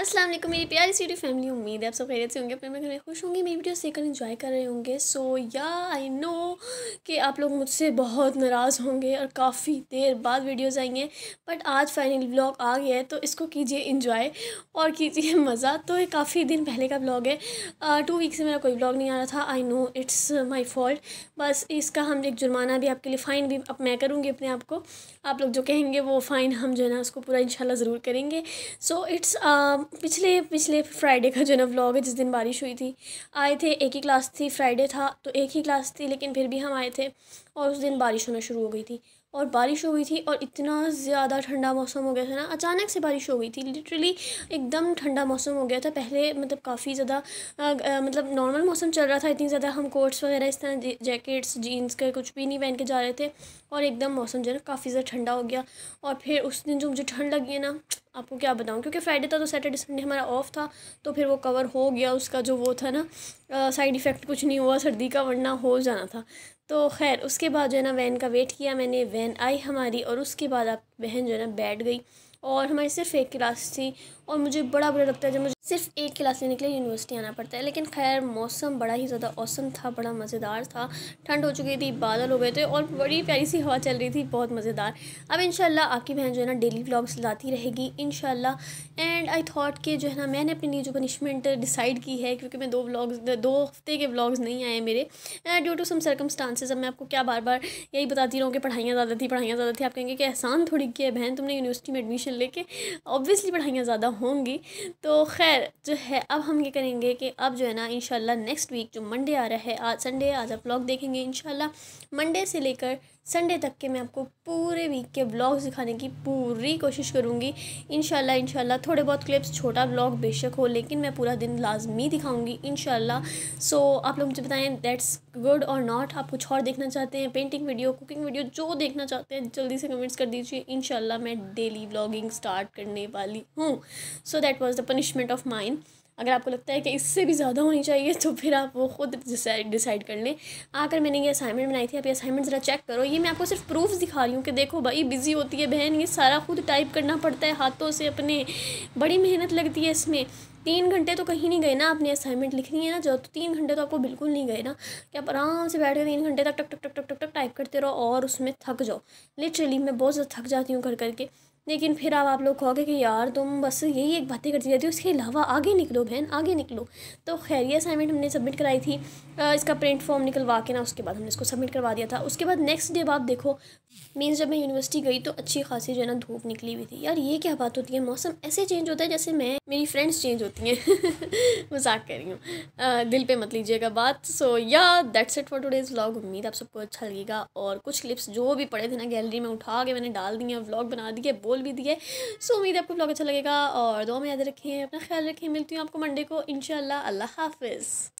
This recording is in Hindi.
असलम मेरी प्यारी सी फैमिली उम्मीद है आप सब खैरियत से होंगे अपने घर में खुश होंगे मेरी वीडियो देखकर इन्जॉय कर रहे होंगे सो या आई नो कि आप लोग मुझसे बहुत नाराज़ होंगे और काफ़ी देर बाद वीडियोस आएंगे बट आज फाइनल ब्लॉग आ गया है तो इसको कीजिए इन्जॉय और कीजिए मज़ा तो ये काफ़ी दिन पहले का ब्लॉग है टू वीक से मेरा कोई ब्लॉग नहीं आ रहा था I know it's my fault बस इसका हम एक जुर्माना भी आपके लिए फ़ाइन भी अब मैं करूँगी अपने आप को आप लोग जो कहेंगे वो फ़ाइन हम जो है ना उसको पूरा इन ज़रूर करेंगे सो इट्स पिछले पिछले फ्राइडे का जो ना व्लॉग है जिस दिन बारिश हुई थी आए थे एक ही क्लास थी फ्राइडे था तो एक ही क्लास थी लेकिन फिर भी हम आए थे और उस दिन बारिश होना शुरू हो गई थी और बारिश हो गई थी और इतना ज़्यादा ठंडा मौसम हो गया था ना अचानक से बारिश हो गई थी लिटरली एकदम ठंडा मौसम हो गया था पहले मतलब काफ़ी ज़्यादा मतलब नॉर्मल मौसम चल रहा था इतनी ज़्यादा हम कोट्स वगैरह इस तरह जैकेट्स जीन्स का कुछ भी नहीं पहन के जा रहे थे और एकदम मौसम जो है काफ़ी ज़्यादा ठंडा हो गया और फिर उस दिन जो मुझे ठंड लगी है ना आपको क्या बताऊँ क्योंकि फ्राइडे था तो सैटरडे संडे हमारा ऑफ था तो फिर वो कवर हो गया उसका जो वो था ना साइड इफ़ेक्ट कुछ नहीं हुआ सर्दी का वरना हो जाना था तो खैर उसके बाद जो है ना वैन का वेट किया मैंने वैन आई हमारी और उसके बाद आप बहन जो है ना बैठ गई और हमारी सिर्फ एक क्लास थी और मुझे बड़ा बुरा लगता है जब मुझे सिर्फ एक क्लास लेने के लिए यूनिवर्सिटी आना पड़ता है लेकिन खैर मौसम बड़ा ही ज़्यादा औसम था बड़ा मज़ेदार था ठंड हो चुकी थी बादल हो गए थे और बड़ी प्यारी सी हवा चल रही थी बहुत मज़ेदार अब इन आपकी बहन जो है ना डेली ब्लॉग्स लाती रहेगी इन एंड आई थॉट कि जो है ना मैंने अपने लिए जो पनिशमेंट डिसाइड की है क्योंकि मैं दो ब्लॉग्स दो हफ्ते के ब्लॉग्स नहीं आए मेरे ड्यू टू सम सर्कमस्टांसेस अब मैं आपको क्या बार बार यही बताती रहूँ कि पढ़ाइयाँ ज़्यादा थी पढ़ाइयाँ ज़्यादा थी आप कहेंगे कि एहसान थोड़ी की है बहन तुमने यूनिवर्सिटी में एडमिशन लेके ऑब्वियसली पढ़ाइयाँ ज़्यादा होंगी तो खैर खैर जो है अब हम ये करेंगे कि अब जो है ना इंशाल्लाह नेक्स्ट वीक जो मंडे आ रहा है आज संडे आज आप ब्लॉग देखेंगे इंशाल्लाह मंडे से लेकर संडे तक के मैं आपको पूरे वीक के ब्लॉग्स दिखाने की पूरी कोशिश करूँगी इन इनशाला थोड़े बहुत क्लिप्स छोटा ब्लॉग बेशक हो लेकिन मैं पूरा दिन लाजमी दिखाऊँगी इन सो आप लोग मुझे बताएं दैट्स गुड और नॉट आप कुछ और देखना चाहते हैं पेंटिंग वीडियो कुकिंग वीडियो जो देखना चाहते हैं जल्दी से कमेंट्स कर दीजिए इन मैं डेली ब्लॉगिंग स्टार्ट करने वाली हूँ so that was the punishment of mind अगर आपको लगता है कि इससे भी ज़्यादा होनी चाहिए तो फिर आप वो खुद डिसाइड कर लें आकर मैंने ये असाइनमेंट बनाई थी आप ये असाइनमेंट ज़रा चेक करो ये मैं आपको सिर्फ प्रूफ दिखा रही हूँ कि देखो भाई बिज़ी होती है बहन ये सारा खुद टाइप करना पड़ता है हाथों से अपने बड़ी मेहनत लगती है इसमें तीन घंटे तो कहीं नहीं गए ना आपने असाइनमेंट लिखनी है ना जो तो तीन घंटे तो आपको बिल्कुल नहीं गए ना कि आप आराम से बैठ कर तीन घंटे तक टक टक टक टक टक टक टाइप करते रहो और उसमें थक जाओ लिटरली मैं बहुत ज़्यादा थक जाती हूँ कर करके लेकिन फिर अब आप लोग कहोगे कि यार तुम बस यही एक बातें करती रहती हो उसके अलावा आगे निकलो बहन आगे निकलो तो खैर ये असाइनमेंट हमने सबमिट कराई थी इसका प्रिंट फॉर्म निकलवा के ना उसके बाद हमने इसको सबमिट करवा दिया था उसके बाद नेक्स्ट डे आप देखो मीन्स जब मैं यूनिवर्सिटी गई तो अच्छी खासी जो है ना धूप निकली हुई थी यार ये क्या बात होती है मौसम ऐसे चेंज होता है जैसे मैं मेरी फ्रेंड्स चेंज होती हैं मजाक कर रही हूँ दिल पे मत लीजिएगा बात so yeah that's it for today's vlog उम्मीद आप सबको अच्छा लगेगा और कुछ क्लिप्स जो भी पड़े थे ना गैलरी में उठा के मैंने डाल दिए व्लॉग बना दिए बोल भी दिए सो उम्मीद आपको व्लॉग अच्छा लगेगा और दो में याद रखें अपना ख्याल रखें मिलती हूँ आपको मंडे को इन अल्लाह हाफिज़